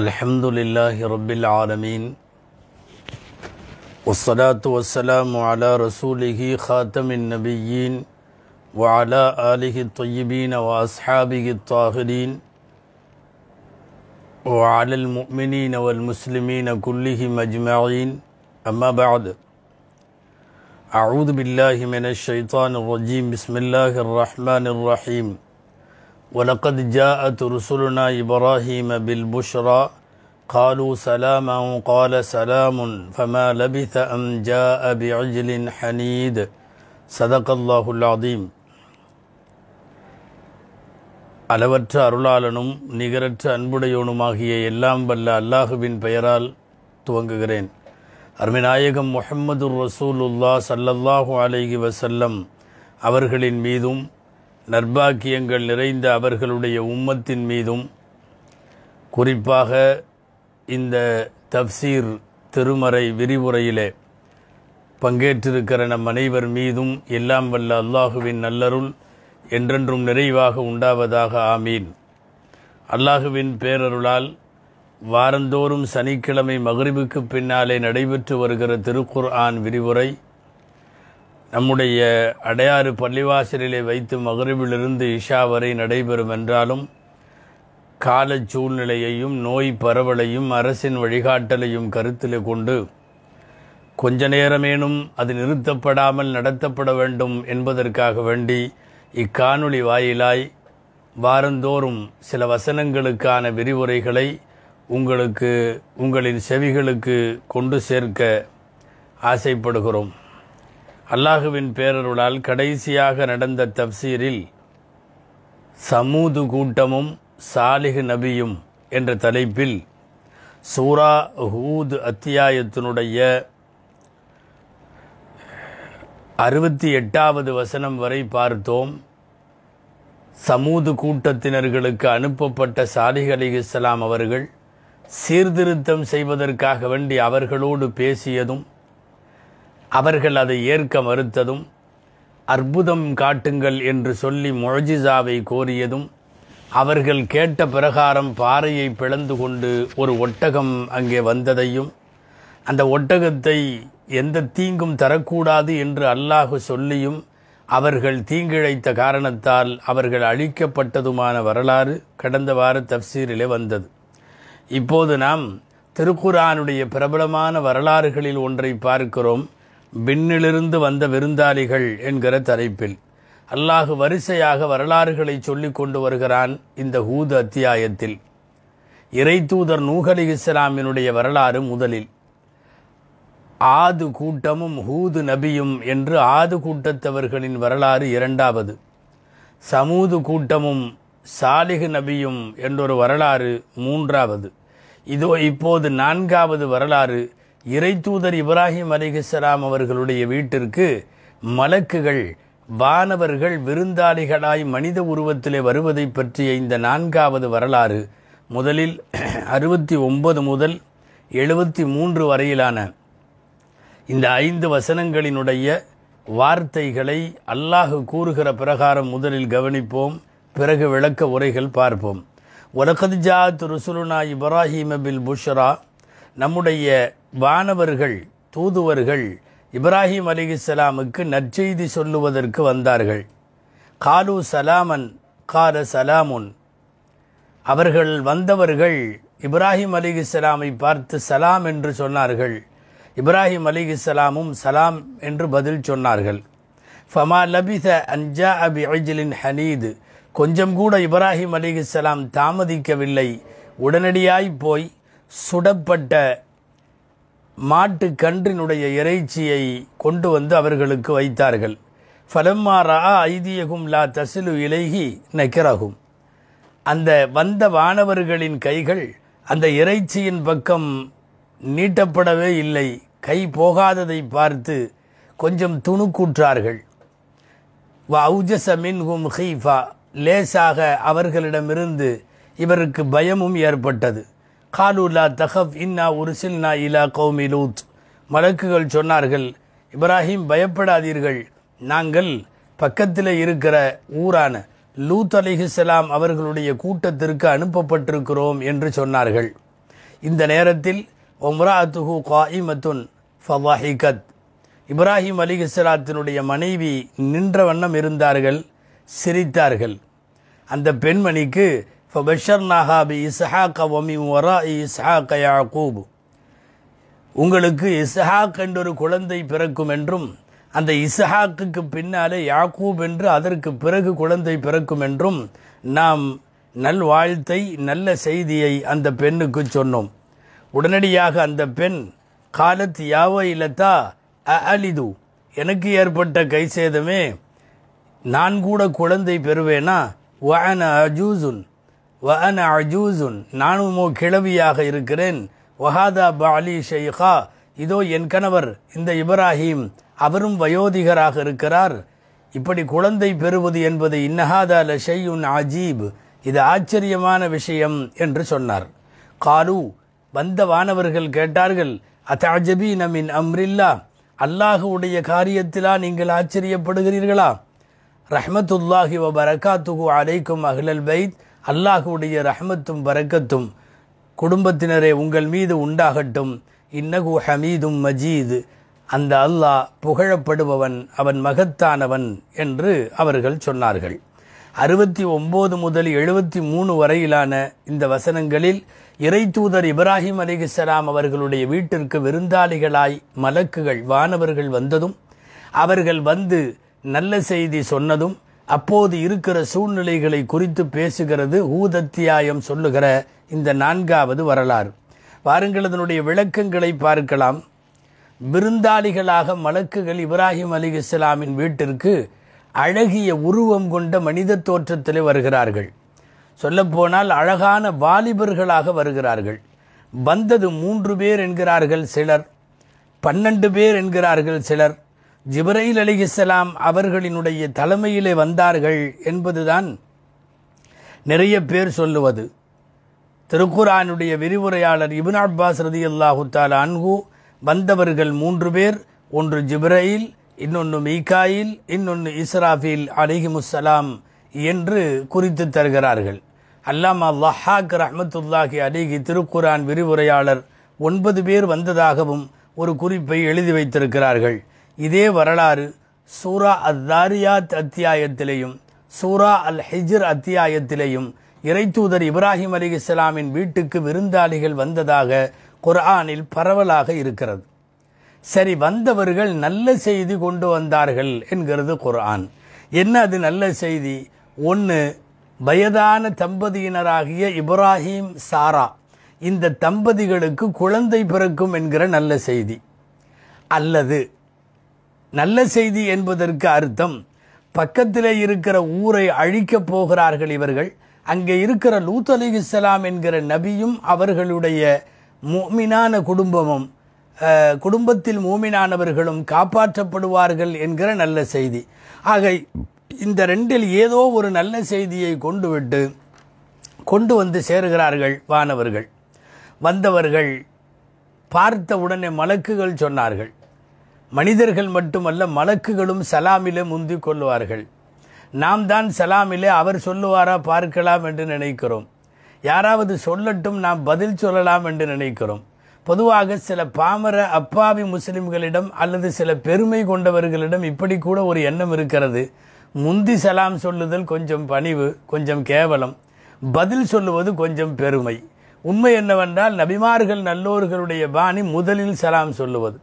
الحمد لله رب العالمين والصلاة والسلام على رسوله خاتم النبيين وعلى آله الطيبين وأصحابه الطاهرين وعلى المؤمنين والمسلمين كلهم أجمعين أما بعد أعوذ بالله من الشيطان الرجيم بسم الله الرحمن الرحيم ولقد جاءت رسلنا إبراهيم بالبشرى قالوا سلاما قال سلام فما لبث أن جاء بعجل حنيد صدق الله العظيم அளவற்ற அருளாளனும் நிகரற்ற அன்புடையவனுமாகிய எல்லாம் வல்ல அல்லாஹுவின் பெயரால் துவங்குகிறேன் அருமைநாயகம் முஹம்மது ரசூலுல்லா சல்லல்லாஹு அலைகி வசல்லம் அவர்களின் மீதும் நற்பாக்கியங்கள் நிறைந்த அவர்களுடைய உம்மத்தின் மீதும் குறிப்பாக இந்த தப்சீர் திருமறை விரிவுரையிலே பங்கேற்றிருக்கிற நம் அனைவர் மீதும் எல்லாம் வல்ல அல்லாஹுவின் நல்லருள் என்றென்றும் நிறைவாக உண்டாவதாக ஆமீன் அல்லாஹுவின் பேரருளால் வாரந்தோறும் சனிக்கிழமை மகிழ்வுக்கு பின்னாலே நடைபெற்று வருகிற திருக்குர் ஆன் விரிவுரை நம்முடைய அடையாறு பள்ளிவாசலிலே வைத்து மகரிபிலிருந்து இஷா வரை நடைபெறும் என்றாலும் கால சூழ்நிலையையும் நோய் பரவலையும் அரசின் வழிகாட்டலையும் கருத்தில் கொண்டு கொஞ்ச நேரமேனும் அது நிறுத்தப்படாமல் நடத்தப்பட வேண்டும் என்பதற்காக வேண்டி இக்காணொளி வாயிலாய் வாரந்தோறும் சில வசனங்களுக்கான விரிவுரைகளை உங்களுக்கு உங்களின் செவிகளுக்கு கொண்டு சேர்க்க ஆசைப்படுகிறோம் அல்லாஹுவின் பேரருளால் கடைசியாக நடந்த தப்சீரில் சமூது கூட்டமும் சாலிஹ் நபியும் என்ற தலைப்பில் சூரா ஹூத் அத்தியாயத்தினுடைய அறுபத்தி எட்டாவது வசனம் வரை பார்த்தோம் சமூது கூட்டத்தினர்களுக்கு அனுப்பப்பட்ட சாலிஹ் அலி இஸ்லாம் அவர்கள் சீர்திருத்தம் செய்வதற்காக வேண்டி அவர்களோடு பேசியதும் அவர்கள் அதை ஏற்க மறுத்ததும் அற்புதம் காட்டுங்கள் என்று சொல்லி மொழஜிசாவை கோரியதும் அவர்கள் கேட்ட பிரகாரம் பாறையை பிளந்து கொண்டு ஒரு ஒட்டகம் அங்கே வந்ததையும் அந்த ஒட்டகத்தை எந்த தீங்கும் தரக்கூடாது என்று அல்லாஹு சொல்லியும் அவர்கள் தீங்கிழைத்த காரணத்தால் அவர்கள் அழிக்கப்பட்டதுமான வரலாறு கடந்த வார தப்சீரிலே வந்தது இப்போது நாம் திருக்குரானுடைய பிரபலமான வரலாறுகளில் ஒன்றை பார்க்கிறோம் விண்ணிலிருந்து வந்த விருந்தாளிகள் என்கிற தலைப்பில் அல்லாஹு வரிசையாக வரலாறுகளை சொல்லி கொண்டு வருகிறான் இந்த ஹூத் அத்தியாயத்தில் இறை தூதர் நூகலி இஸ்லாமினுடைய வரலாறு முதலில் ஆது கூட்டமும் ஹூது நபியும் என்று ஆது கூட்டத்தவர்களின் வரலாறு இரண்டாவது சமூது கூட்டமும் சாலிகு நபியும் என்றொரு வரலாறு மூன்றாவது இதோ இப்போது நான்காவது வரலாறு இறைத்தூதர் இப்ராஹிம் அலிஹிஸ்லாம் அவர்களுடைய வீட்டிற்கு மலக்குகள் வானவர்கள் விருந்தாளிகளாய் மனித உருவத்திலே வருவதை பற்றிய இந்த நான்காவது வரலாறு முதலில் அறுபத்தி ஒன்பது முதல் எழுபத்தி மூன்று வரையிலான இந்த ஐந்து வசனங்களினுடைய வார்த்தைகளை அல்லாஹு கூறுகிற பிரகாரம் முதலில் கவனிப்போம் பிறகு விளக்க உரைகள் பார்ப்போம் ஜாத் ருசுலுனா இப்ராஹிம பில் புஷ்ரா நம்முடைய வானவர்கள் தூதுவர்கள் இப்ராஹிம் அலிகிஸ்லாமுக்கு நற்செய்தி சொல்லுவதற்கு வந்தார்கள் காலு சலாமன் கால சலாமுன் அவர்கள் வந்தவர்கள் இப்ராஹிம் அலிகிஸ்லாமை பார்த்து சலாம் என்று சொன்னார்கள் இப்ராஹிம் அலிகிஸ்லாமும் சலாம் என்று பதில் சொன்னார்கள் ஃபமா லபித அன்ஜா அபி அஜிலின் ஹனீது கொஞ்சம் கூட இப்ராஹிம் அலிகிஸ்லாம் தாமதிக்கவில்லை உடனடியாய் போய் சுடப்பட்ட மாட்டு கன்றினுடைய இறைச்சியை கொண்டு வந்து அவர்களுக்கு வைத்தார்கள் ஃபலம்மாரா ஐதியகும் லா தசிலு இலகி நக்கிரகும் அந்த வந்த வானவர்களின் கைகள் அந்த இறைச்சியின் பக்கம் நீட்டப்படவே இல்லை கை போகாததை பார்த்து கொஞ்சம் துணுக்கூற்றார்கள் வவுஜசமின்ஹும் ஹீஃபா லேசாக அவர்களிடமிருந்து இவருக்கு பயமும் ஏற்பட்டது காலூலா தஹப் இன்னா உருசில்னா இலா கௌமி லூத் மலக்குகள் சொன்னார்கள் இப்ராஹிம் பயப்படாதீர்கள் நாங்கள் பக்கத்தில் இருக்கிற ஊரான லூத் அலிஹிஸ்லாம் அவர்களுடைய கூட்டத்திற்கு அனுப்பப்பட்டிருக்கிறோம் என்று சொன்னார்கள் இந்த நேரத்தில் ஒம்ராத்துஹு காயிமத்துன் ஃபவாஹிகத் இப்ராஹிம் அலிஹிஸ்லாத்தினுடைய மனைவி நின்ற வண்ணம் இருந்தார்கள் சிரித்தார்கள் அந்த பெண்மணிக்கு فبشرناها بإسحاق ومن وراء إسحاق يعقوب யாக்கூபு உங்களுக்கு இஸ்ஹாக் என்றொரு குழந்தை பிறக்கும் என்றும் அந்த இஸ்ஹாக்குக்கு பின்னாலே யாக்கூப் என்று அதற்கு பிறகு குழந்தை பிறக்கும் என்றும் நாம் வாழ்த்தை நல்ல செய்தியை அந்த பெண்ணுக்கு சொன்னோம் உடனடியாக அந்த பெண் காலத் யாவோ இலத்தா அ அலிது எனக்கு ஏற்பட்ட கைசேதமே நான் கூட குழந்தை பெறுவேனா வான அஜூசுன் வ அன் அஜூசுன் நானுமோ கிழவியாக இருக்கிறேன் வஹாதா பாலி ஷெய்ஹா இதோ என் கணவர் இந்த இப்ராஹிம் அவரும் வயோதிகராக இருக்கிறார் இப்படி குழந்தை பெறுவது என்பது இன்னஹாதா லஷையுன் ஆஜீப் இது ஆச்சரியமான விஷயம் என்று சொன்னார் காலு வந்த வானவர்கள் கேட்டார்கள் அத்தாஜபி நமின் அம்ரில்லா அல்லாஹுடைய காரியத்திலா நீங்கள் ஆச்சரியப்படுகிறீர்களா ரஹமத்துல்லாஹி வ பரகாத்துகு அலைக்கும் அஹ்லல் பைத் அல்லாஹுடைய ரஹமத்தும் வரக்கத்தும் குடும்பத்தினரே உங்கள் மீது உண்டாகட்டும் இன்னகு ஹமீதும் மஜீது அந்த அல்லாஹ் புகழப்படுபவன் அவன் மகத்தானவன் என்று அவர்கள் சொன்னார்கள் அறுபத்தி ஒம்பது முதல் எழுபத்தி மூணு வரையிலான இந்த வசனங்களில் இறை தூதர் இப்ராஹிம் அலிகுசலாம் அவர்களுடைய வீட்டிற்கு விருந்தாளிகளாய் மலக்குகள் வானவர்கள் வந்ததும் அவர்கள் வந்து நல்ல செய்தி சொன்னதும் அப்போது இருக்கிற சூழ்நிலைகளை குறித்து பேசுகிறது ஊதத்தியாயம் சொல்லுகிற இந்த நான்காவது வரலாறு வாருங்கள் அதனுடைய விளக்கங்களை பார்க்கலாம் விருந்தாளிகளாக மலக்குகள் இப்ராஹிம் அலி இஸ்லாமின் வீட்டிற்கு அழகிய உருவம் கொண்ட மனித தோற்றத்தில் வருகிறார்கள் சொல்லப்போனால் அழகான வாலிபர்களாக வருகிறார்கள் வந்தது மூன்று பேர் என்கிறார்கள் சிலர் பன்னெண்டு பேர் என்கிறார்கள் சிலர் ஜிப்ரையில் அலிகிஸ்லாம் அவர்களினுடைய தலைமையிலே வந்தார்கள் என்பதுதான் நிறைய பேர் சொல்லுவது திருக்குரானுடைய விரிவுரையாளர் இபின் அப்பாஸ் ரதி அல்லாஹுத்தால் அன்கு வந்தவர்கள் மூன்று பேர் ஒன்று ஜிப்ரையில் இன்னொன்று மீகாயில் இன்னொன்று இஸ்ராஃபில் அலிஹிமுசலாம் என்று குறித்து தருகிறார்கள் அல்லாமா லஹாக் ரஹமத்துல்லாஹி அலிஹி திருக்குரான் விரிவுரையாளர் ஒன்பது பேர் வந்ததாகவும் ஒரு குறிப்பை எழுதி வைத்திருக்கிறார்கள் இதே வரலாறு சூரா அத்தாரியாத் அத்தியாயத்திலையும் அத்தியாயத்திலேயும் சூரா அல் ஹிஜிர் அத்தியாயத்திலேயும் இறைத்தூதர் இப்ராஹிம் அலி இஸ்லாமின் வீட்டுக்கு விருந்தாளிகள் வந்ததாக குர்ஆனில் பரவலாக இருக்கிறது சரி வந்தவர்கள் நல்ல செய்தி கொண்டு வந்தார்கள் என்கிறது குர்ஆன் என்ன அது நல்ல செய்தி ஒன்று வயதான தம்பதியினராகிய இப்ராஹிம் சாரா இந்த தம்பதிகளுக்கு குழந்தை பிறக்கும் என்கிற நல்ல செய்தி அல்லது நல்ல செய்தி என்பதற்கு அர்த்தம் பக்கத்திலே இருக்கிற ஊரை அழிக்கப் போகிறார்கள் இவர்கள் அங்கே இருக்கிற லூத் அலி இஸ்லாம் என்கிற நபியும் அவர்களுடைய மூமினான குடும்பமும் குடும்பத்தில் மூமினானவர்களும் காப்பாற்றப்படுவார்கள் என்கிற நல்ல செய்தி ஆக இந்த ரெண்டில் ஏதோ ஒரு நல்ல செய்தியை கொண்டு விட்டு கொண்டு வந்து சேருகிறார்கள் வானவர்கள் வந்தவர்கள் பார்த்த உடனே மலக்குகள் சொன்னார்கள் மனிதர்கள் மட்டுமல்ல மலக்குகளும் சலாமிலே முந்தி கொள்வார்கள் நாம் தான் சலாமிலே அவர் சொல்லுவாரா பார்க்கலாம் என்று நினைக்கிறோம் யாராவது சொல்லட்டும் நாம் பதில் சொல்லலாம் என்று நினைக்கிறோம் பொதுவாக சில பாமர அப்பாவி முஸ்லிம்களிடம் அல்லது சில பெருமை கொண்டவர்களிடம் இப்படி கூட ஒரு எண்ணம் இருக்கிறது முந்தி சலாம் சொல்லுதல் கொஞ்சம் பணிவு கொஞ்சம் கேவலம் பதில் சொல்லுவது கொஞ்சம் பெருமை உண்மை என்னவென்றால் நபிமார்கள் நல்லோர்களுடைய பாணி முதலில் சலாம் சொல்லுவது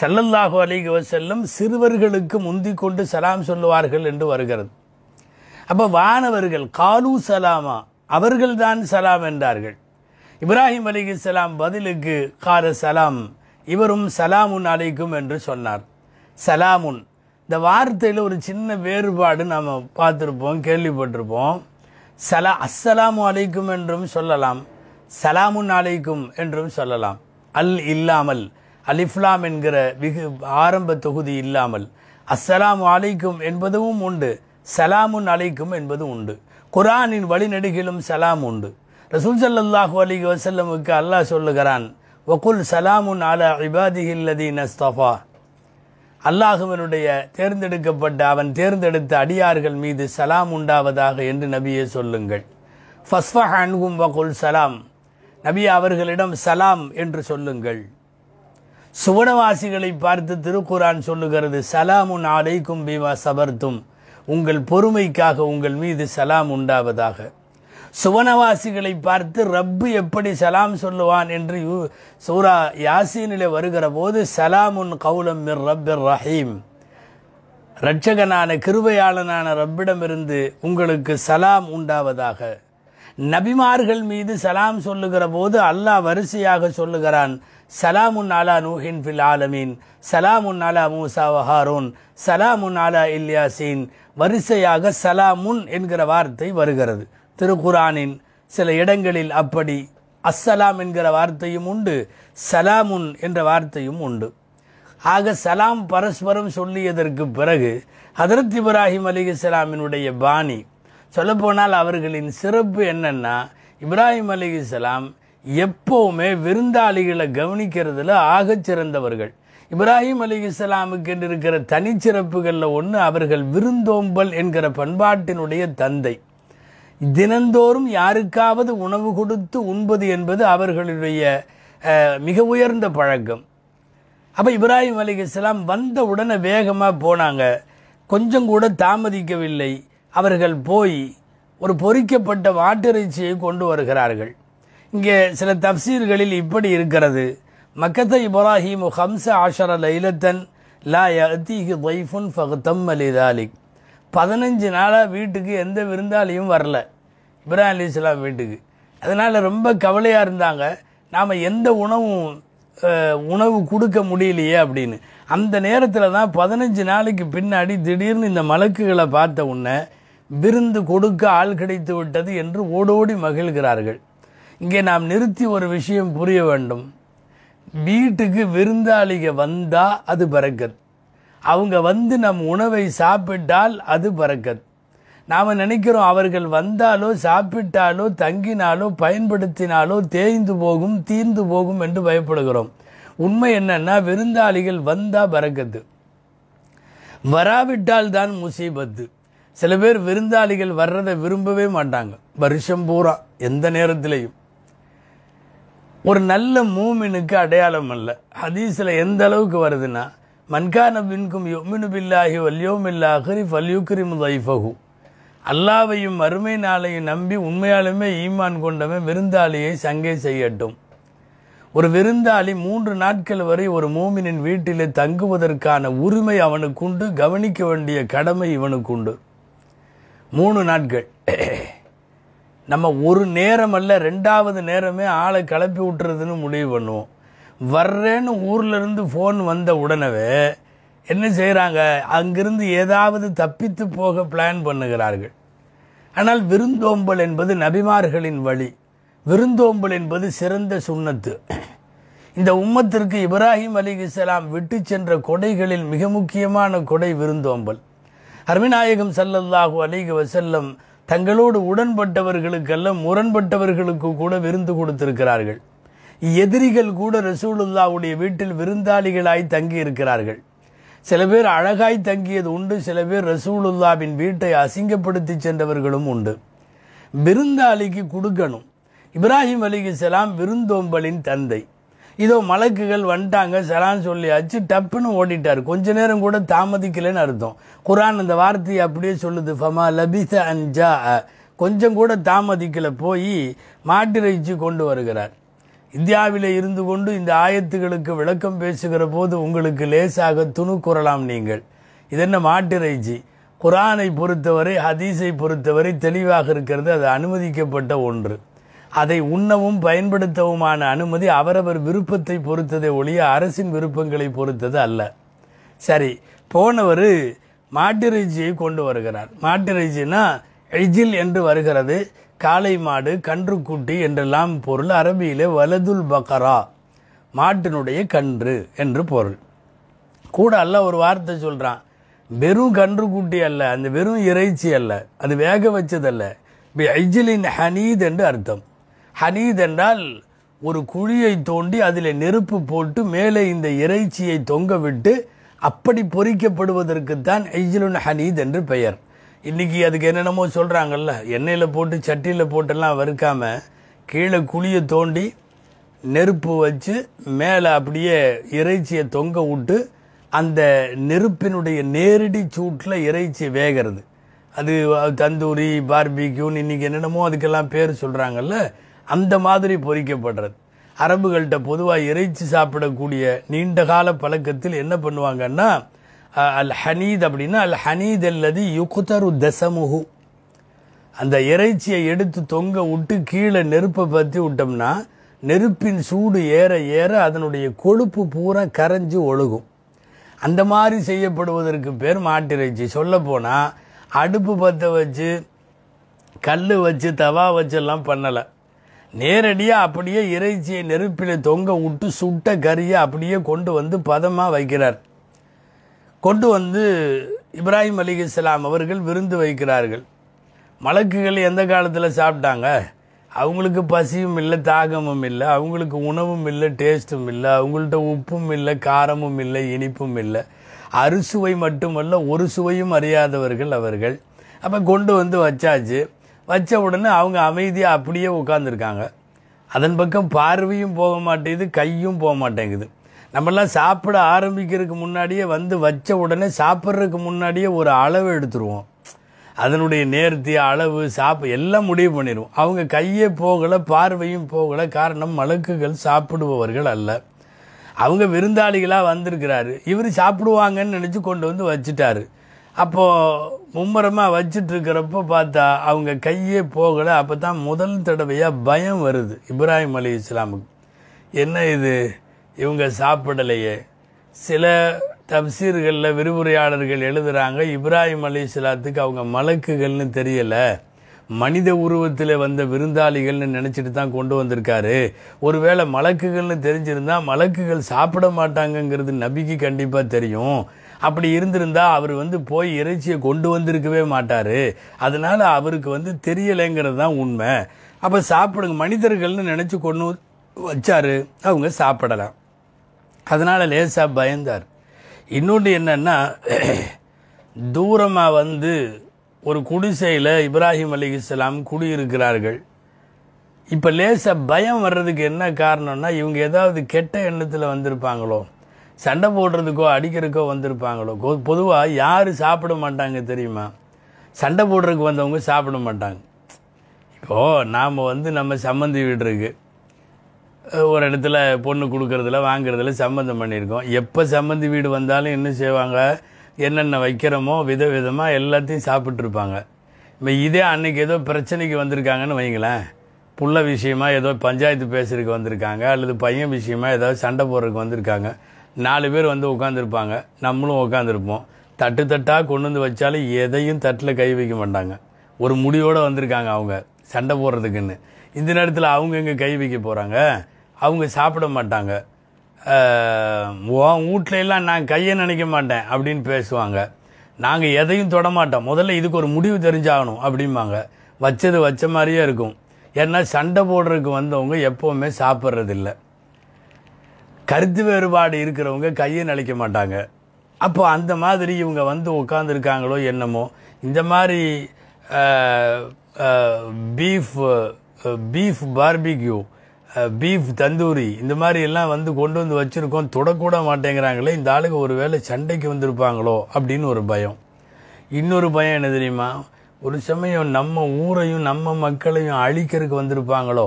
சல்லல்லாஹு அலிக செல்லும் சிறுவர்களுக்கு முந்தி கொண்டு சலாம் சொல்லுவார்கள் என்று வருகிறது அப்போ வானவர்கள் காலு சலாமா அவர்கள்தான் சலாம் என்றார்கள் இப்ராஹிம் அலிகு சலாம் பதிலுக்கு கார சலாம் இவரும் சலாமுன் அழைக்கும் என்று சொன்னார் சலாமுன் இந்த வார்த்தையில் ஒரு சின்ன வேறுபாடு நாம் பார்த்துருப்போம் கேள்விப்பட்டிருப்போம் சலா அஸ்ஸலாமு அலைக்கும் என்றும் சொல்லலாம் சலாமுன் அழைக்கும் என்றும் சொல்லலாம் அல் இல்லாமல் அலிஃப்லாம் என்கிற விகு ஆரம்ப தொகுதி இல்லாமல் அஸ்ஸலாம் அலைக்கும் என்பதும் உண்டு சலாமுன் அலைக்கும் என்பது உண்டு குரானின் வழிநெடுகிலும் சலாம் உண்டு ரசூல் சல்லாஹு அலி வசல்லமுக்கு அல்லாஹ் சொல்லுகிறான் வகுல் சலாமுன் அலா இபாதிஹில்லதி நஸ்தபா அல்லாஹுவனுடைய தேர்ந்தெடுக்கப்பட்ட அவன் தேர்ந்தெடுத்த அடியார்கள் மீது சலாம் உண்டாவதாக என்று நபியே சொல்லுங்கள் ஃபஸ்வஹான்கும் வகுல் சலாம் நபி அவர்களிடம் சலாம் என்று சொல்லுங்கள் சுவனவாசிகளை பார்த்து திருக்குரான் சொல்லுகிறது சலாமுன் ஆலைக்கும் பீமா சபர்த்தும் உங்கள் பொறுமைக்காக உங்கள் மீது சலாம் உண்டாவதாக சுவனவாசிகளை பார்த்து ரப்பு எப்படி சலாம் சொல்லுவான் என்று யூ சூரா யாசீனிலே வருகிற போது சலாமுன் கவுலம் மிர் ரப்பிர் ரஹீம் இரட்சகனான கிருபையாளனான ரப்பிடமிருந்து உங்களுக்கு சலாம் உண்டாவதாக நபிமார்கள் மீது சலாம் சொல்லுகிற போது அல்லாஹ் வரிசையாக சொல்லுகிறான் சலாமுன் அலா நூஹின் ஃபில் ஆலமீன் சலாமுன் அலா மூசா வஹாரூன் சலாமுன் அலா இல்யாசீன் வரிசையாக சலாமுன் என்கிற வார்த்தை வருகிறது திருக்குரானின் சில இடங்களில் அப்படி அஸ்ஸலாம் என்கிற வார்த்தையும் உண்டு சலாமுன் என்ற வார்த்தையும் உண்டு ஆக சலாம் பரஸ்பரம் சொல்லியதற்கு பிறகு ஹதரத் இப்ராஹிம் அலி இஸ்லாமினுடைய பாணி சொல்லப்போனால் அவர்களின் சிறப்பு என்னன்னா இப்ராஹிம் அலி இஸ்லாம் எப்போவுமே விருந்தாளிகளை கவனிக்கிறதுல ஆகச்சிறந்தவர்கள் இப்ராஹிம் அலி இஸ்லாமுக்கு என்று இருக்கிற தனிச்சிறப்புகளில் ஒன்று அவர்கள் விருந்தோம்பல் என்கிற பண்பாட்டினுடைய தந்தை தினந்தோறும் யாருக்காவது உணவு கொடுத்து உண்பது என்பது அவர்களுடைய மிக உயர்ந்த பழக்கம் அப்போ இப்ராஹிம் அலி இஸ்லாம் வந்த உடனே வேகமாக போனாங்க கொஞ்சம் கூட தாமதிக்கவில்லை அவர்கள் போய் ஒரு பொறிக்கப்பட்ட வாட்டிறைச்சியை கொண்டு வருகிறார்கள் இங்கே சில தப்சீர்களில் இப்படி இருக்கிறது மக்கத்த இப்ராஹிம் ஹம்ச ஆஷர லைலத்தன் லா யத்திஹி தைஃபுன் அலி அலிதாலிக் பதினஞ்சு நாளாக வீட்டுக்கு எந்த விருந்தாளியும் வரல இப்ராஹிம் அலி இஸ்லாம் வீட்டுக்கு அதனால் ரொம்ப கவலையாக இருந்தாங்க நாம் எந்த உணவும் உணவு கொடுக்க முடியலையே அப்படின்னு அந்த நேரத்தில் தான் பதினஞ்சு நாளைக்கு பின்னாடி திடீர்னு இந்த மலக்குகளை பார்த்த உடனே விருந்து கொடுக்க ஆள் கிடைத்து விட்டது என்று ஓடோடி மகிழ்கிறார்கள் இங்கே நாம் நிறுத்தி ஒரு விஷயம் புரிய வேண்டும் வீட்டுக்கு விருந்தாளிக வந்தால் அது பறக்கத் அவங்க வந்து நம் உணவை சாப்பிட்டால் அது பறக்கத் நாம் நினைக்கிறோம் அவர்கள் வந்தாலோ சாப்பிட்டாலோ தங்கினாலோ பயன்படுத்தினாலோ தேய்ந்து போகும் தீர்ந்து போகும் என்று பயப்படுகிறோம் உண்மை என்னன்னா விருந்தாளிகள் வந்தால் பறக்கத்து வராவிட்டால் தான் முசீபத்து சில பேர் விருந்தாளிகள் வர்றதை விரும்பவே மாட்டாங்க வருஷம் பூரா எந்த நேரத்திலையும் ஒரு நல்ல மூமினுக்கு அடையாளம் அல்ல ஹதீஸில் எந்த அளவுக்கு வருதுன்னா மன்கான பின்கும் யொமினு பில்லாஹி வல்யோமில்லாஹரி ஃபல்யூக்ரிம் முதைஃபகு அல்லாவையும் வறுமை நாளையும் நம்பி உண்மையாலுமே ஈமான் கொண்டவன் விருந்தாளியை சங்கே செய்யட்டும் ஒரு விருந்தாளி மூன்று நாட்கள் வரை ஒரு மூமினின் வீட்டிலே தங்குவதற்கான உரிமை அவனுக்குண்டு கவனிக்க வேண்டிய கடமை இவனுக்குண்டு மூணு நாட்கள் நம்ம ஒரு நேரம் அல்ல ரெண்டாவது நேரமே ஆளை கிளப்பி விட்டுறதுன்னு முடிவு பண்ணுவோம் வர்றேன்னு ஊர்லேருந்து ஃபோன் வந்த உடனவே என்ன செய்கிறாங்க அங்கிருந்து ஏதாவது தப்பித்து போக பிளான் பண்ணுகிறார்கள் ஆனால் விருந்தோம்பல் என்பது நபிமார்களின் வழி விருந்தோம்பல் என்பது சிறந்த சுண்ணத்து இந்த உம்மத்திற்கு இப்ராஹிம் அலி இஸ்லாம் விட்டு சென்ற கொடைகளில் மிக முக்கியமான கொடை விருந்தோம்பல் அருமிநாயகம் சல்லல்லாஹூ அலிக வசல்லம் தங்களோடு உடன்பட்டவர்களுக்கெல்லாம் முரண்பட்டவர்களுக்கு கூட விருந்து கொடுத்திருக்கிறார்கள் எதிரிகள் கூட ரசூலுல்லாவுடைய வீட்டில் விருந்தாளிகளாய் தங்கி இருக்கிறார்கள் சில பேர் அழகாய் தங்கியது உண்டு சில பேர் ரசூலுல்லாவின் வீட்டை அசிங்கப்படுத்தி சென்றவர்களும் உண்டு விருந்தாளிக்கு கொடுக்கணும் இப்ராஹிம் அலிகலாம் விருந்தோம்பலின் தந்தை இதோ மலக்குகள் வந்துட்டாங்க சரான்னு சொல்லியாச்சு டப்புன்னு ஓடிட்டார் கொஞ்ச நேரம் கூட தாமதிக்கலைன்னு அர்த்தம் குரான் அந்த வார்த்தையை அப்படியே சொல்லுது ஃபமா லபித அஞ்சா கொஞ்சம் கூட தாமதிக்கலை போய் மாட்டிறைச்சி கொண்டு வருகிறார் இந்தியாவில் இருந்து கொண்டு இந்த ஆயத்துகளுக்கு விளக்கம் பேசுகிற போது உங்களுக்கு லேசாக துணுக்குறலாம் நீங்கள் இது என்ன மாட்டிறைச்சி குரானை பொறுத்தவரை ஹதீஸை பொறுத்தவரை தெளிவாக இருக்கிறது அது அனுமதிக்கப்பட்ட ஒன்று அதை உண்ணவும் பயன்படுத்தவுமான அனுமதி அவரவர் விருப்பத்தை பொறுத்ததை ஒழிய அரசின் விருப்பங்களை பொறுத்தது அல்ல சரி போனவர் மாட்டிறைச்சியை கொண்டு வருகிறார் மாட்டிறைச்சின்னா எஜில் என்று வருகிறது காளை மாடு கன்றுக்குட்டி என்றெல்லாம் பொருள் அரபியிலே வலதுல் பக்கரா மாட்டினுடைய கன்று என்று பொருள் கூட அல்ல ஒரு வார்த்தை சொல்கிறான் வெறும் கன்றுக்குட்டி அல்ல அந்த வெறும் இறைச்சி அல்ல அது வேக வச்சதல்ல ஐஜிலின் ஹனீத் என்று அர்த்தம் ஹனீத் என்றால் ஒரு குழியை தோண்டி அதில் நெருப்பு போட்டு மேலே இந்த இறைச்சியை தொங்க விட்டு அப்படி பொறிக்கப்படுவதற்குத்தான் ஐஜிலுன் ஹனீத் என்று பெயர் இன்றைக்கி அதுக்கு என்னென்னமோ சொல்கிறாங்கல்ல எண்ணெயில் போட்டு சட்டியில் போட்டெல்லாம் வறுக்காமல் கீழே குழியை தோண்டி நெருப்பு வச்சு மேலே அப்படியே இறைச்சியை தொங்க விட்டு அந்த நெருப்பினுடைய நேரடி சூட்டில் இறைச்சி வேகிறது அது தந்தூரி பார்பிக்யூன்னு இன்றைக்கி என்னென்னமோ அதுக்கெல்லாம் பேர் சொல்கிறாங்கல்ல அந்த மாதிரி பொறிக்கப்படுறது அரபுகள்கிட்ட பொதுவாக இறைச்சி சாப்பிடக்கூடிய நீண்ட கால பழக்கத்தில் என்ன பண்ணுவாங்கன்னா அல் ஹனீத் அப்படின்னா அல் ஹனீத் அல்லது யுகுதரு தசமுகு அந்த இறைச்சியை எடுத்து தொங்க விட்டு கீழே நெருப்பை பற்றி விட்டோம்னா நெருப்பின் சூடு ஏற ஏற அதனுடைய கொழுப்பு பூரா கரைஞ்சி ஒழுகும் அந்த மாதிரி செய்யப்படுவதற்கு பேர் மாட்டிறைச்சி சொல்லப்போனால் அடுப்பு பற்ற வச்சு கல் வச்சு தவா வச்செல்லாம் பண்ணலை நேரடியாக அப்படியே இறைச்சியை நெருப்பில் தொங்க விட்டு சுட்ட கறியை அப்படியே கொண்டு வந்து பதமாக வைக்கிறார் கொண்டு வந்து இப்ராஹிம் அலி இஸ்லாம் அவர்கள் விருந்து வைக்கிறார்கள் மலக்குகள் எந்த காலத்தில் சாப்பிட்டாங்க அவங்களுக்கு பசியும் இல்லை தாகமும் இல்லை அவங்களுக்கு உணவும் இல்லை டேஸ்ட்டும் இல்லை அவங்கள்ட்ட உப்பும் இல்லை காரமும் இல்லை இனிப்பும் இல்லை அறுசுவை மட்டுமல்ல ஒரு சுவையும் அறியாதவர்கள் அவர்கள் அப்போ கொண்டு வந்து வச்சாச்சு வச்ச உடனே அவங்க அமைதியாக அப்படியே உட்காந்துருக்காங்க அதன் பக்கம் பார்வையும் போக மாட்டேங்குது கையும் போக மாட்டேங்குது நம்மளாம் சாப்பிட ஆரம்பிக்கிறதுக்கு முன்னாடியே வந்து வச்ச உடனே சாப்பிட்றதுக்கு முன்னாடியே ஒரு அளவு எடுத்துருவோம் அதனுடைய நேர்த்தி அளவு சாப்பு எல்லாம் முடிவு பண்ணிடுவோம் அவங்க கையே போகலை பார்வையும் போகலை காரணம் மலக்குகள் சாப்பிடுபவர்கள் அல்ல அவங்க விருந்தாளிகளாக வந்திருக்கிறாரு இவர் சாப்பிடுவாங்கன்னு நினச்சி கொண்டு வந்து வச்சுட்டாரு அப்போது மும்முரமாக வச்சிட்ருக்கிறப்போ பார்த்தா அவங்க கையே போகலை அப்போ தான் முதல் தடவையாக பயம் வருது இப்ராஹிம் அலி இஸ்லாமுக்கு என்ன இது இவங்க சாப்பிடலையே சில தப்சீர்களில் விரிவுரையாளர்கள் எழுதுகிறாங்க இப்ராஹிம் அலி இஸ்லாத்துக்கு அவங்க மலக்குகள்னு தெரியலை மனித உருவத்தில் வந்த விருந்தாளிகள்னு நினச்சிட்டு தான் கொண்டு வந்திருக்காரு ஒருவேளை மலக்குகள்னு தெரிஞ்சிருந்தால் மலக்குகள் சாப்பிட மாட்டாங்கங்கிறது நபிக்கு கண்டிப்பாக தெரியும் அப்படி இருந்திருந்தால் அவர் வந்து போய் இறைச்சியை கொண்டு வந்திருக்கவே மாட்டார் அதனால் அவருக்கு வந்து தெரியலைங்கிறது தான் உண்மை அப்போ சாப்பிடுங்க மனிதர்கள்னு நினச்சி கொண்டு வச்சார் அவங்க சாப்பிடலாம் அதனால் லேசாக பயந்தார் இன்னொன்று என்னென்னா தூரமாக வந்து ஒரு குடிசையில் இப்ராஹிம் அலி இஸ்லாம் குடியிருக்கிறார்கள் இப்போ லேசாக பயம் வர்றதுக்கு என்ன காரணம்னா இவங்க ஏதாவது கெட்ட எண்ணத்தில் வந்திருப்பாங்களோ சண்டை போடுறதுக்கோ அடிக்கிறதுக்கோ வந்திருப்பாங்களோ பொதுவாக யார் சாப்பிட மாட்டாங்க தெரியுமா சண்டை போடுறதுக்கு வந்தவங்க சாப்பிட மாட்டாங்க இப்போது நாம் வந்து நம்ம சம்மந்தி வீட்டுருக்கு ஒரு இடத்துல பொண்ணு கொடுக்குறதுல வாங்குறதுல சம்மந்தம் பண்ணியிருக்கோம் எப்போ சம்மந்தி வீடு வந்தாலும் என்ன செய்வாங்க என்னென்ன வைக்கிறோமோ வித விதமாக எல்லாத்தையும் சாப்பிட்ருப்பாங்க இப்போ இதே அன்றைக்கி ஏதோ பிரச்சனைக்கு வந்திருக்காங்கன்னு வைங்களேன் புள்ள விஷயமா ஏதோ பஞ்சாயத்து பேசுறதுக்கு வந்திருக்காங்க அல்லது பையன் விஷயமா ஏதாவது சண்டை போடுறதுக்கு வந்திருக்காங்க நாலு பேர் வந்து உட்காந்துருப்பாங்க நம்மளும் உட்காந்துருப்போம் தட்டு தட்டாக கொண்டு வந்து வச்சாலும் எதையும் தட்டில் கை வைக்க மாட்டாங்க ஒரு முடிவோடு வந்திருக்காங்க அவங்க சண்டை போடுறதுக்குன்னு இந்த நேரத்தில் அவங்க எங்கே கை வைக்க போகிறாங்க அவங்க சாப்பிட மாட்டாங்க உன் வீட்டில எல்லாம் நான் கையை நினைக்க மாட்டேன் அப்படின்னு பேசுவாங்க நாங்கள் எதையும் தொடமாட்டோம் முதல்ல இதுக்கு ஒரு முடிவு தெரிஞ்சாகணும் அப்படிம்பாங்க வச்சது வச்ச மாதிரியே இருக்கும் ஏன்னா சண்டை போடுறதுக்கு வந்தவங்க எப்போவுமே சாப்பிட்றதில்லை கருத்து வேறுபாடு இருக்கிறவங்க கையை நினைக்க மாட்டாங்க அப்போ அந்த மாதிரி இவங்க வந்து உட்காந்துருக்காங்களோ என்னமோ இந்த மாதிரி beef beef barbecue beef tandoori இந்த மாதிரி எல்லாம் வந்து கொண்டு வந்து வச்சுருக்கோம் தொடக்கூட மாட்டேங்கிறாங்களே இந்த ஆளுக்கு ஒரு வேளை சண்டைக்கு வந்திருப்பாங்களோ அப்படின்னு ஒரு பயம் இன்னொரு பயம் என்ன தெரியுமா ஒரு சமயம் நம்ம ஊரையும் நம்ம மக்களையும் அழிக்கிறதுக்கு வந்திருப்பாங்களோ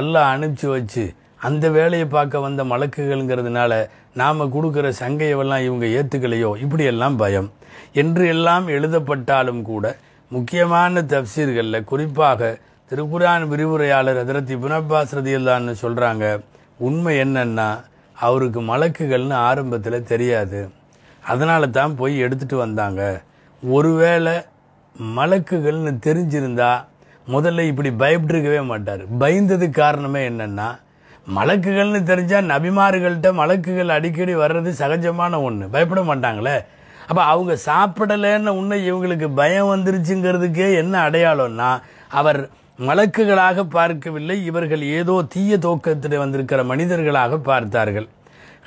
எல்லாம் அனுப்பிச்சி வச்சு அந்த வேலையை பார்க்க வந்த மலக்குகள்ங்கிறதுனால நாம் கொடுக்குற சங்கையவெல்லாம் இவங்க ஏற்றுக்கலையோ இப்படியெல்லாம் பயம் என்று எல்லாம் எழுதப்பட்டாலும் கூட முக்கியமான தப்சீர்களில் குறிப்பாக திருக்குரான் விரிவுரையாளர் அதிரத்தி புனப்பாஸ் ரதியில்லான்னு சொல்கிறாங்க உண்மை என்னன்னா அவருக்கு மலக்குகள்னு ஆரம்பத்தில் தெரியாது அதனால தான் போய் எடுத்துகிட்டு வந்தாங்க ஒருவேளை மலக்குகள்னு தெரிஞ்சிருந்தா முதல்ல இப்படி பயப்பட்டுருக்கவே மாட்டார் பயந்தது காரணமே என்னென்னா மலக்குகள்னு தெரிஞ்சால் நபிமார்கள்ட்ட மலக்குகள் அடிக்கடி வர்றது சகஜமான ஒன்று பயப்பட மாட்டாங்களே அப்போ அவங்க சாப்பிடலைன்னு உன்னை இவங்களுக்கு பயம் வந்துருச்சுங்கிறதுக்கே என்ன அடையாளம்னா அவர் மலக்குகளாக பார்க்கவில்லை இவர்கள் ஏதோ தீய தோக்கத்தில் வந்திருக்கிற மனிதர்களாக பார்த்தார்கள்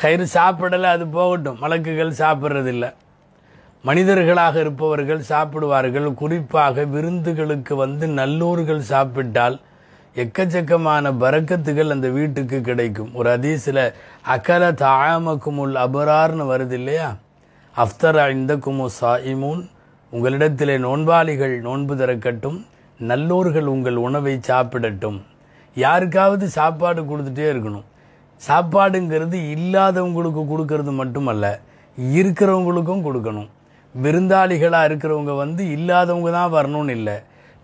கயிறு சாப்பிடலை அது போகட்டும் மலக்குகள் சாப்பிட்றதில்ல மனிதர்களாக இருப்பவர்கள் சாப்பிடுவார்கள் குறிப்பாக விருந்துகளுக்கு வந்து நல்லூர்கள் சாப்பிட்டால் எக்கச்சக்கமான பறக்கத்துகள் அந்த வீட்டுக்கு கிடைக்கும் ஒரு அதிசில அகல உள் அபரார்னு வருது இல்லையா அஃப்தர் ஐந்தக்குமு சாயிமூன் உங்களிடத்திலே நோன்பாளிகள் நோன்பு திறக்கட்டும் நல்லோர்கள் உங்கள் உணவை சாப்பிடட்டும் யாருக்காவது சாப்பாடு கொடுத்துட்டே இருக்கணும் சாப்பாடுங்கிறது இல்லாதவங்களுக்கு கொடுக்கறது மட்டுமல்ல இருக்கிறவங்களுக்கும் கொடுக்கணும் விருந்தாளிகளாக இருக்கிறவங்க வந்து இல்லாதவங்க தான் வரணும்னு இல்லை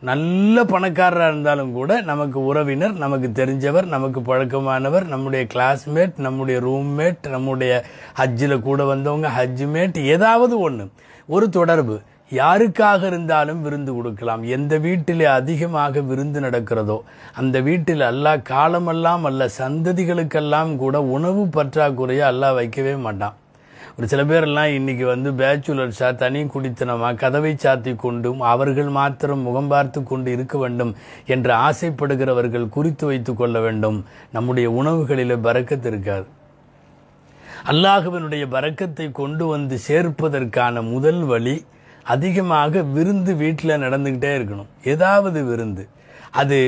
நல்ல பணக்காரராக இருந்தாலும் கூட நமக்கு உறவினர் நமக்கு தெரிஞ்சவர் நமக்கு பழக்கமானவர் நம்முடைய கிளாஸ்மேட் நம்முடைய ரூம்மேட் நம்முடைய ஹஜ்ஜில் கூட வந்தவங்க ஹஜ் மேட் ஏதாவது ஒன்று ஒரு தொடர்பு யாருக்காக இருந்தாலும் விருந்து கொடுக்கலாம் எந்த வீட்டில் அதிகமாக விருந்து நடக்கிறதோ அந்த வீட்டில் அல்ல காலமெல்லாம் அல்ல சந்ததிகளுக்கெல்லாம் கூட உணவு பற்றாக்குறையை அல்லா வைக்கவே மாட்டான் ஒரு சில பேரெல்லாம் இன்றைக்கி வந்து பேச்சுலர்ஸாக தனி குடித்தனமாக கதவை சாத்தி கொண்டும் அவர்கள் மாத்திரம் முகம் பார்த்து கொண்டு இருக்க வேண்டும் என்று ஆசைப்படுகிறவர்கள் குறித்து வைத்து கொள்ள வேண்டும் நம்முடைய உணவுகளில் பறக்கத்து இருக்காது அல்லாஹுவனுடைய பறக்கத்தை கொண்டு வந்து சேர்ப்பதற்கான முதல் வழி அதிகமாக விருந்து வீட்டில் நடந்துக்கிட்டே இருக்கணும் ஏதாவது விருந்து அது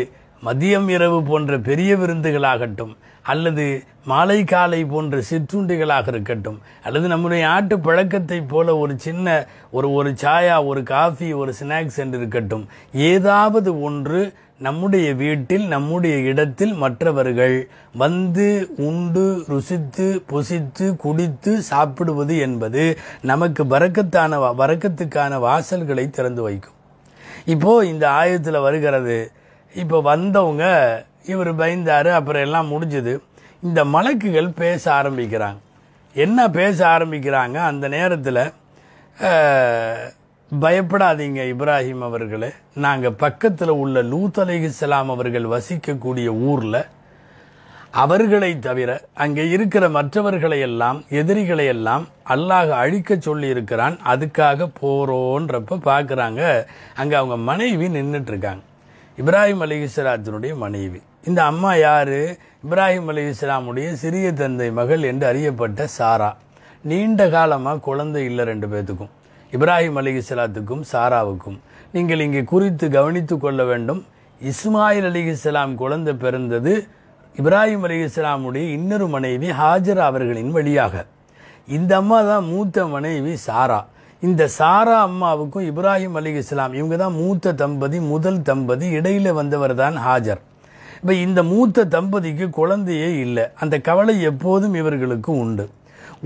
மதியம் இரவு போன்ற பெரிய விருந்துகளாகட்டும் அல்லது மாலை காலை போன்ற சிற்றுண்டிகளாக இருக்கட்டும் அல்லது நம்முடைய ஆட்டு பழக்கத்தை போல ஒரு சின்ன ஒரு ஒரு சாயா ஒரு காஃபி ஒரு ஸ்நாக்ஸ் என்று இருக்கட்டும் ஏதாவது ஒன்று நம்முடைய வீட்டில் நம்முடைய இடத்தில் மற்றவர்கள் வந்து உண்டு ருசித்து புசித்து குடித்து சாப்பிடுவது என்பது நமக்கு வரக்கத்தான வரக்கத்துக்கான வாசல்களை திறந்து வைக்கும் இப்போது இந்த ஆயத்தில் வருகிறது இப்போ வந்தவங்க இவர் பயந்தார் அப்புறம் எல்லாம் முடிஞ்சது இந்த மலக்குகள் பேச ஆரம்பிக்கிறாங்க என்ன பேச ஆரம்பிக்கிறாங்க அந்த நேரத்தில் பயப்படாதீங்க இப்ராஹிம் அவர்களே நாங்கள் பக்கத்தில் உள்ள லூத் அலிஹிஸ்லாம் அவர்கள் வசிக்கக்கூடிய ஊரில் அவர்களை தவிர அங்கே இருக்கிற மற்றவர்களை எல்லாம் எதிரிகளை எல்லாம் அல்லாஹ் அழிக்க சொல்லி இருக்கிறான் அதுக்காக போகிறோன்றப்ப பார்க்குறாங்க அங்கே அவங்க மனைவி நின்றுட்டுருக்காங்க இப்ராஹிம் அலிஹிஸ்லாத்தினுடைய மனைவி இந்த அம்மா யார் இப்ராஹிம் அலி இஸ்லாமுடைய சிறிய தந்தை மகள் என்று அறியப்பட்ட சாரா நீண்ட காலமாக குழந்தை இல்லை ரெண்டு பேர்த்துக்கும் இப்ராஹிம் அலி இஸ்லாத்துக்கும் சாராவுக்கும் நீங்கள் இங்கே குறித்து கவனித்து கொள்ள வேண்டும் இஸ்மாயில் அலி இஸ்லாம் குழந்தை பிறந்தது இப்ராஹிம் அலி இஸ்லாமுடைய இன்னொரு மனைவி ஹாஜரா அவர்களின் வழியாக இந்த அம்மா தான் மூத்த மனைவி சாரா இந்த சாரா அம்மாவுக்கும் இப்ராஹிம் அலி இஸ்லாம் இவங்க தான் மூத்த தம்பதி முதல் தம்பதி இடையில் வந்தவர் தான் ஹாஜர் இப்போ இந்த மூத்த தம்பதிக்கு குழந்தையே இல்லை அந்த கவலை எப்போதும் இவர்களுக்கு உண்டு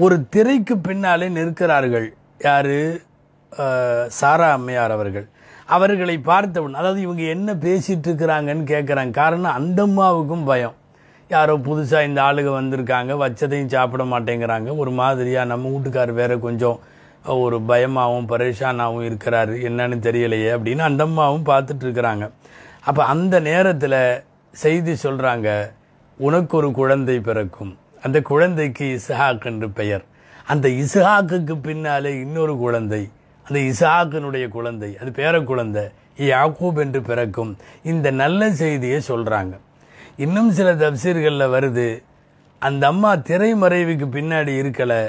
ஒரு திரைக்கு பின்னாலே நிற்கிறார்கள் யார் சாரா அம்மையார் அவர்கள் அவர்களை பார்த்தவுடன் அதாவது இவங்க என்ன பேசிகிட்டு இருக்கிறாங்கன்னு கேட்குறாங்க காரணம் அந்த அம்மாவுக்கும் பயம் யாரோ புதுசாக இந்த ஆளுக வந்திருக்காங்க வச்சதையும் சாப்பிட மாட்டேங்கிறாங்க ஒரு மாதிரியாக நம்ம வீட்டுக்கார் வேறு கொஞ்சம் ஒரு பயமாகவும் பரேஷானாகவும் இருக்கிறாரு என்னன்னு தெரியலையே அப்படின்னு அந்த அம்மாவும் பார்த்துட்ருக்குறாங்க அப்போ அந்த நேரத்தில் செய்தி சொல்கிறாங்க உனக்கு ஒரு குழந்தை பிறக்கும் அந்த குழந்தைக்கு இசாக் என்று பெயர் அந்த இசாக்குக்கு பின்னாலே இன்னொரு குழந்தை அந்த இசாக்கினுடைய குழந்தை அது பேர குழந்தை யாக்கூப் என்று பிறக்கும் இந்த நல்ல செய்தியை சொல்கிறாங்க இன்னும் சில தப்சீர்களில் வருது அந்த அம்மா திரைமறைவுக்கு பின்னாடி இருக்கலை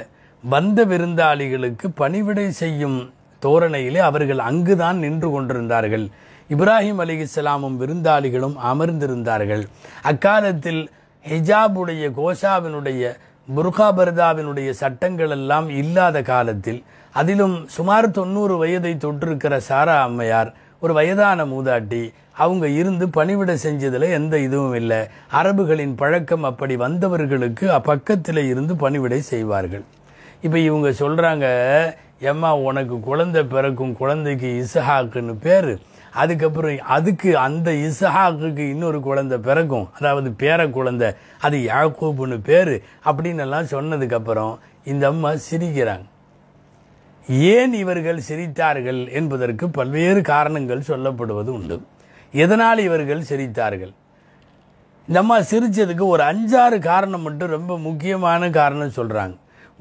வந்த விருந்தாளிகளுக்கு பணிவிடை செய்யும் தோரணையிலே அவர்கள் அங்குதான் நின்று கொண்டிருந்தார்கள் இப்ராஹிம் அலிகிஸ்லாமும் விருந்தாளிகளும் அமர்ந்திருந்தார்கள் அக்காலத்தில் ஹிஜாபுடைய கோஷாவினுடைய புர்காபர்தாவினுடைய சட்டங்கள் எல்லாம் இல்லாத காலத்தில் அதிலும் சுமார் தொண்ணூறு வயதை தொற்றிருக்கிற சாரா அம்மையார் ஒரு வயதான மூதாட்டி அவங்க இருந்து பணிவிட செஞ்சதில் எந்த இதுவும் இல்லை அரபுகளின் பழக்கம் அப்படி வந்தவர்களுக்கு அப்பக்கத்தில் இருந்து பணிவிடை செய்வார்கள் இப்போ இவங்க சொல்கிறாங்க எம்மா உனக்கு குழந்தை பிறக்கும் குழந்தைக்கு இசஹாக்குன்னு பேர் அதுக்கப்புறம் அதுக்கு அந்த இசஹாக்குக்கு இன்னொரு குழந்தை பிறக்கும் அதாவது பேர குழந்தை அது யாக்கூப்புன்னு பேர் அப்படின்னு எல்லாம் சொன்னதுக்கப்புறம் இந்த அம்மா சிரிக்கிறாங்க ஏன் இவர்கள் சிரித்தார்கள் என்பதற்கு பல்வேறு காரணங்கள் சொல்லப்படுவது உண்டு எதனால் இவர்கள் சிரித்தார்கள் இந்த அம்மா சிரித்ததுக்கு ஒரு அஞ்சாறு காரணம் மட்டும் ரொம்ப முக்கியமான காரணம் சொல்கிறாங்க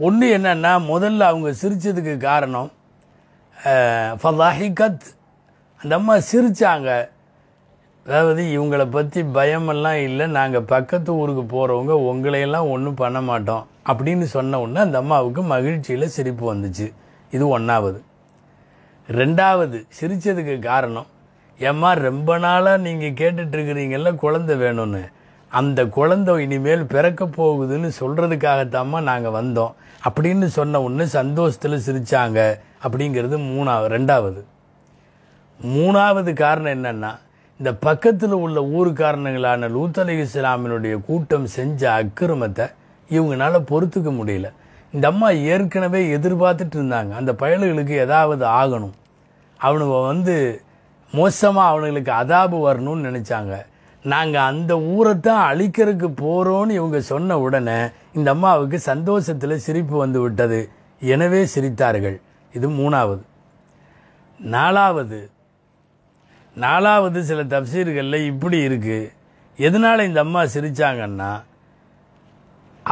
ஒன்று என்னென்னா முதல்ல அவங்க சிரித்ததுக்கு காரணம் ஃபதாஹிகத் அந்த அம்மா சிரித்தாங்க அதாவது இவங்களை பற்றி பயமெல்லாம் இல்லை நாங்கள் பக்கத்து ஊருக்கு போகிறவங்க உங்களையெல்லாம் ஒன்றும் பண்ண மாட்டோம் அப்படின்னு சொன்ன உடனே அந்த அம்மாவுக்கு மகிழ்ச்சியில் சிரிப்பு வந்துச்சு இது ஒன்றாவது ரெண்டாவது சிரித்ததுக்கு காரணம் ஏம்மா ரொம்ப நாளாக நீங்கள் கேட்டுட்ருக்கிறீங்கள குழந்தை வேணும்னு அந்த குழந்தை இனிமேல் பிறக்க போகுதுன்னு சொல்கிறதுக்காகத்தாம்மா நாங்கள் வந்தோம் அப்படின்னு சொன்ன உடனே சந்தோஷத்தில் சிரித்தாங்க அப்படிங்கிறது மூணாவது ரெண்டாவது மூணாவது காரணம் என்னன்னா இந்த பக்கத்தில் உள்ள ஊருக்காரனுங்களான லூத்தலி இஸ்லாமினுடைய கூட்டம் செஞ்ச அக்கிரமத்தை இவங்களால பொறுத்துக்க முடியல இந்த அம்மா ஏற்கனவே எதிர்பார்த்துட்டு இருந்தாங்க அந்த பயல்களுக்கு ஏதாவது ஆகணும் அவனுங்க வந்து மோசமாக அவனுங்களுக்கு அதாபு வரணும்னு நினச்சாங்க நாங்கள் அந்த ஊரைத்தான் அழிக்கிறதுக்கு போகிறோன்னு இவங்க சொன்ன உடனே இந்த அம்மாவுக்கு சந்தோஷத்தில் சிரிப்பு வந்து விட்டது எனவே சிரித்தார்கள் இது மூணாவது நாலாவது நாலாவது சில தப்சீர்களில் இப்படி இருக்குது எதனால் இந்த அம்மா சிரித்தாங்கன்னா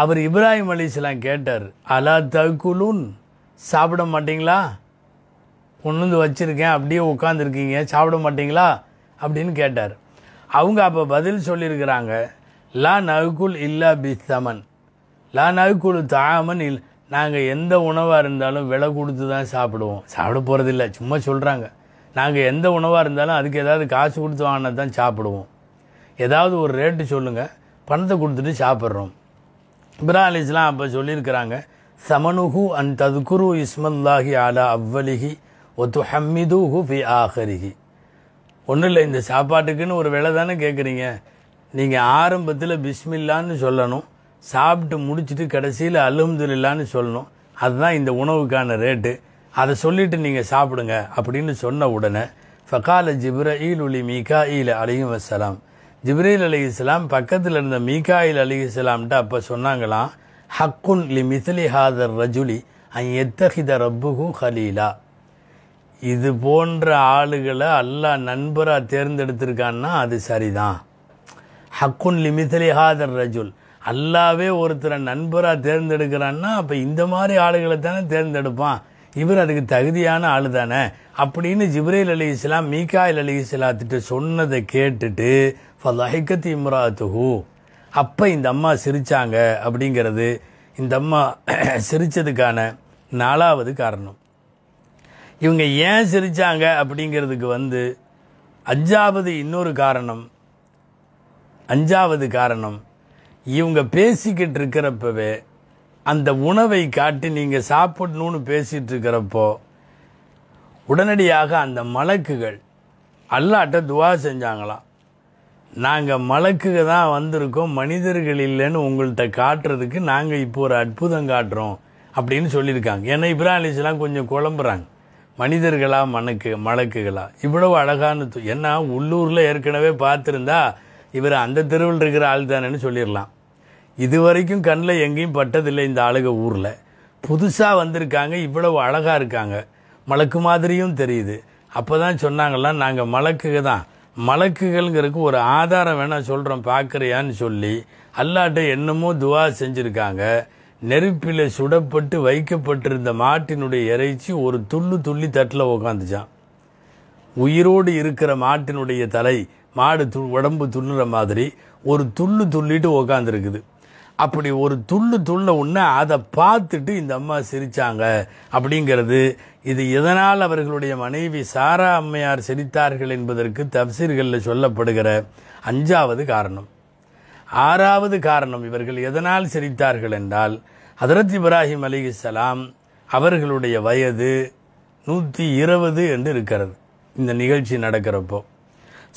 அவர் இப்ராஹிம் அலிஸ்லாம் கேட்டார் அலா தகுலூன் சாப்பிட மாட்டீங்களா கொண்டு வச்சுருக்கேன் அப்படியே உட்காந்துருக்கீங்க சாப்பிட மாட்டிங்களா அப்படின்னு கேட்டார் அவங்க அப்போ பதில் சொல்லியிருக்கிறாங்க லா நகுல் இல்லா தமன் லா நகுல் தாமன் இல் நாங்கள் எந்த உணவாக இருந்தாலும் விலை கொடுத்து தான் சாப்பிடுவோம் சாப்பிட போகிறதில்ல சும்மா சொல்கிறாங்க நாங்கள் எந்த உணவாக இருந்தாலும் அதுக்கு ஏதாவது காசு கொடுத்து வாங்கினா தான் சாப்பிடுவோம் ஏதாவது ஒரு ரேட்டு சொல்லுங்கள் பணத்தை கொடுத்துட்டு சாப்பிட்றோம் இப்ராஹ் அலிஸ்லாம் அப்போ சொல்லியிருக்கிறாங்க சமனுகு அன் ததுக்குரு இஸ்மல்லாஹி அலா அவ்வலிகி ஒத்து ஹம்மிதுஹு ஃபி ஆஹரிஹி ஒன்றும் இல்லை இந்த சாப்பாட்டுக்குன்னு ஒரு விலை தானே கேட்குறீங்க நீங்கள் ஆரம்பத்தில் பிஸ்மில்லான்னு சொல்லணும் சாப்பிட்டு முடிச்சுட்டு கடைசியில் அலுமதுல்லான்னு சொல்லணும் அதுதான் இந்த உணவுக்கான ரேட்டு அதை சொல்லிவிட்டு நீங்கள் சாப்பிடுங்க அப்படின்னு சொன்ன உடனே ஃபகால ஜிப்ரஈல் உலி மீகா ஈல் அலிஹம் வசலாம் ஜிப்ரீல் அலி இஸ்லாம் பக்கத்தில் இருந்த இல் அலி இஸ்லாம்ட்டு அப்போ சொன்னாங்களாம் ஹக்குன் லி மிஸ்லி ஹாதர் ரஜுலி அன் எத்தஹித ரப்புகும் ஹலீலா இது போன்ற ஆளுகளை அல்லாஹ் நண்பராக தேர்ந்தெடுத்திருக்கான்னா அது சரிதான் ஹக்குன் லி மிஸ்லி ஹாதர் ரஜுல் அல்லாவே ஒருத்தரை நண்பராக தேர்ந்தெடுக்கிறான்னா அப்போ இந்த மாதிரி ஆளுகளை தானே தேர்ந்தெடுப்பான் இவர் அதுக்கு தகுதியான ஆளு தானே அப்படின்னு ஜிப்ரேல் அலி இஸ்லாம் மீகாயில் அலி இஸ்லாத்திட்டு சொன்னதை கேட்டுட்டு ஃபலாஹிகத் இம்ராத்துஹூ அப்போ இந்த அம்மா சிரித்தாங்க அப்படிங்கிறது இந்த அம்மா சிரித்ததுக்கான நாலாவது காரணம் இவங்க ஏன் சிரித்தாங்க அப்படிங்கிறதுக்கு வந்து அஞ்சாவது இன்னொரு காரணம் அஞ்சாவது காரணம் இவங்க பேசிக்கிட்டு இருக்கிறப்பவே அந்த உணவை காட்டி நீங்கள் சாப்பிடணும்னு பேசிகிட்டு இருக்கிறப்போ உடனடியாக அந்த மலக்குகள் அல்லாட்ட துவா செஞ்சாங்களாம் நாங்கள் மலக்குக தான் வந்திருக்கோம் மனிதர்கள் இல்லைன்னு உங்கள்கிட்ட காட்டுறதுக்கு நாங்கள் இப்போ ஒரு அற்புதம் காட்டுறோம் அப்படின்னு சொல்லியிருக்காங்க ஏன்னா இப்ராஹிம் கொஞ்சம் குழம்புறாங்க மனிதர்களா மணக்கு மலக்குகளா இவ்வளவு அழகான ஏன்னா உள்ளூரில் ஏற்கனவே பார்த்துருந்தா இவர் அந்த தெருவில் இருக்கிற ஆள் தானேன்னு சொல்லிடலாம் இது வரைக்கும் கண்ணில் எங்கேயும் பட்டதில்லை இந்த ஆளுக ஊரில் புதுசாக வந்திருக்காங்க இவ்வளவு அழகாக இருக்காங்க மலக்கு மாதிரியும் தெரியுது அப்போ தான் சொன்னாங்களாம் நாங்கள் மலக்குக தான் மலக்குகள்ங்கிறதுக்கு ஒரு ஆதாரம் வேணால் சொல்கிறோம் பார்க்குறியான்னு சொல்லி அல்லாட்ட என்னமோ துவா செஞ்சுருக்காங்க நெருப்பில் சுடப்பட்டு வைக்கப்பட்டிருந்த மாட்டினுடைய இறைச்சி ஒரு துள்ளு துள்ளி தட்டில் உக்காந்துச்சான் உயிரோடு இருக்கிற மாட்டினுடைய தலை மாடு து உடம்பு துள்ளுற மாதிரி ஒரு துள்ளு துள்ளிட்டு உக்காந்துருக்குது அப்படி ஒரு துள்ளு துள்ள உன்ன அதை பார்த்துட்டு இந்த அம்மா சிரிச்சாங்க அப்படிங்கிறது இது எதனால் அவர்களுடைய மனைவி சாரா அம்மையார் சிரித்தார்கள் என்பதற்கு தப்சீர்களில் சொல்லப்படுகிற அஞ்சாவது காரணம் ஆறாவது காரணம் இவர்கள் எதனால் சிரித்தார்கள் என்றால் ஹதரத் இப்ராஹிம் சலாம் அவர்களுடைய வயது நூற்றி இருபது என்று இருக்கிறது இந்த நிகழ்ச்சி நடக்கிறப்போ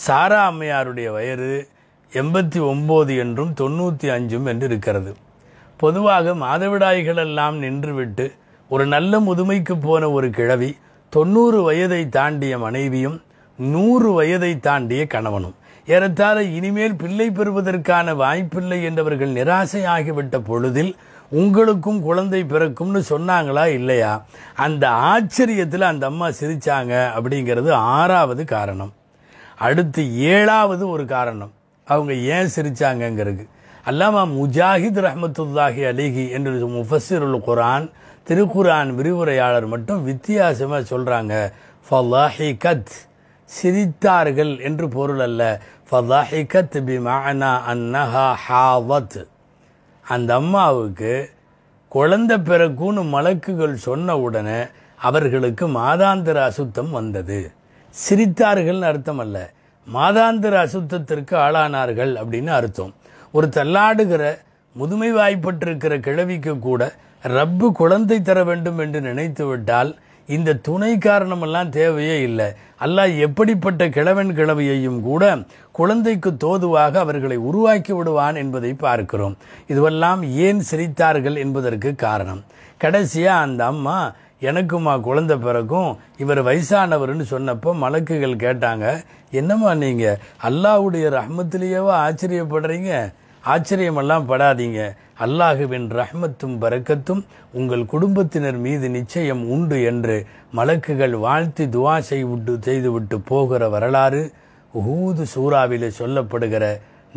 சாரா அம்மையாருடைய வயது எண்பத்தி ஒம்பது என்றும் தொண்ணூற்றி அஞ்சும் என்று இருக்கிறது பொதுவாக மாதவிடாய்களெல்லாம் நின்றுவிட்டு ஒரு நல்ல முதுமைக்கு போன ஒரு கிழவி தொண்ணூறு வயதை தாண்டிய மனைவியும் நூறு வயதை தாண்டிய கணவனும் ஏறத்தாழ இனிமேல் பிள்ளை பெறுவதற்கான வாய்ப்பில்லை என்றவர்கள் நிராசையாகிவிட்ட பொழுதில் உங்களுக்கும் குழந்தை பிறக்கும்னு சொன்னாங்களா இல்லையா அந்த ஆச்சரியத்தில் அந்த அம்மா சிரிச்சாங்க அப்படிங்கிறது ஆறாவது காரணம் அடுத்து ஏழாவது ஒரு காரணம் அவங்க ஏன் சிரித்தாங்கங்கிறது அல்லாமா முஜாஹித் ரஹமத்துல்லாஹி அலிஹி என்று உல் குரான் திருக்குரான் விரிவுரையாளர் மட்டும் வித்தியாசமாக சொல்கிறாங்க கத் சிரித்தார்கள் என்று பொருள் அல்ல கத் பி மானா அன்னஹா ஹாவத் அந்த அம்மாவுக்கு குழந்தை பிறக்குன்னு மலக்குகள் சொன்ன உடனே அவர்களுக்கு மாதாந்திர அசுத்தம் வந்தது சிரித்தார்கள்னு அர்த்தம் அல்ல மாதாந்திர அசுத்தத்திற்கு ஆளானார்கள் அப்படின்னு அர்த்தம் ஒரு தள்ளாடுகிற முதுமை வாய்ப்பட்டிருக்கிற கிழவிக்கு கூட ரப்பு குழந்தை தர வேண்டும் என்று நினைத்து விட்டால் இந்த துணை காரணமெல்லாம் தேவையே இல்லை அல்லாஹ் எப்படிப்பட்ட கிழவன் கிழவையையும் கூட குழந்தைக்கு தோதுவாக அவர்களை உருவாக்கி விடுவான் என்பதை பார்க்கிறோம் இதுவெல்லாம் ஏன் சிரித்தார்கள் என்பதற்கு காரணம் கடைசியாக அந்த அம்மா எனக்குமா குழந்த பிறக்கும் இவர் வயசானவர்னு சொன்னப்போ மலக்குகள் கேட்டாங்க என்னம்மா நீங்கள் அல்லாவுடைய ரஹ்மத்திலேயேவா ஆச்சரியப்படுறீங்க ஆச்சரியமெல்லாம் படாதீங்க அல்லாஹுவின் ரஹ்மத்தும் பறக்கத்தும் உங்கள் குடும்பத்தினர் மீது நிச்சயம் உண்டு என்று மலக்குகள் வாழ்த்தி துவா செய்விட்டு செய்துவிட்டு போகிற வரலாறு ஊது சூறாவிலே சொல்லப்படுகிற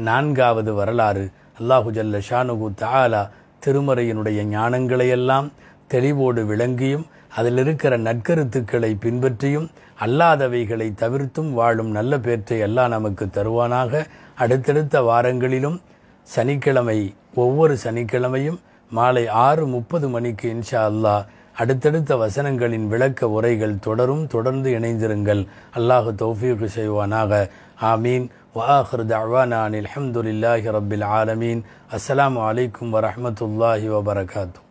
நான்காவது வரலாறு அல்லாஹு ஜல்ல ஷானுகு தாலா திருமறையினுடைய ஞானங்களையெல்லாம் தெளிவோடு விளங்கியும் அதில் இருக்கிற நற்கருத்துக்களை பின்பற்றியும் அல்லாதவைகளை தவிர்த்தும் வாழும் நல்ல பேற்றை எல்லாம் நமக்கு தருவானாக அடுத்தடுத்த வாரங்களிலும் சனிக்கிழமை ஒவ்வொரு சனிக்கிழமையும் மாலை ஆறு முப்பது மணிக்கு இன்ஷா அல்லா அடுத்தடுத்த வசனங்களின் விளக்க உரைகள் தொடரும் தொடர்ந்து இணைந்திருங்கள் அல்லாஹு தௌஃபீக்கு செய்வானாக ஆமீன் வாஹர் தவானான் அலமதுல்லாஹி ரபில் ஆலமீன் அஸ்லாம் வலைக்கம் வரமத்துல்லாஹி வபரகாத்து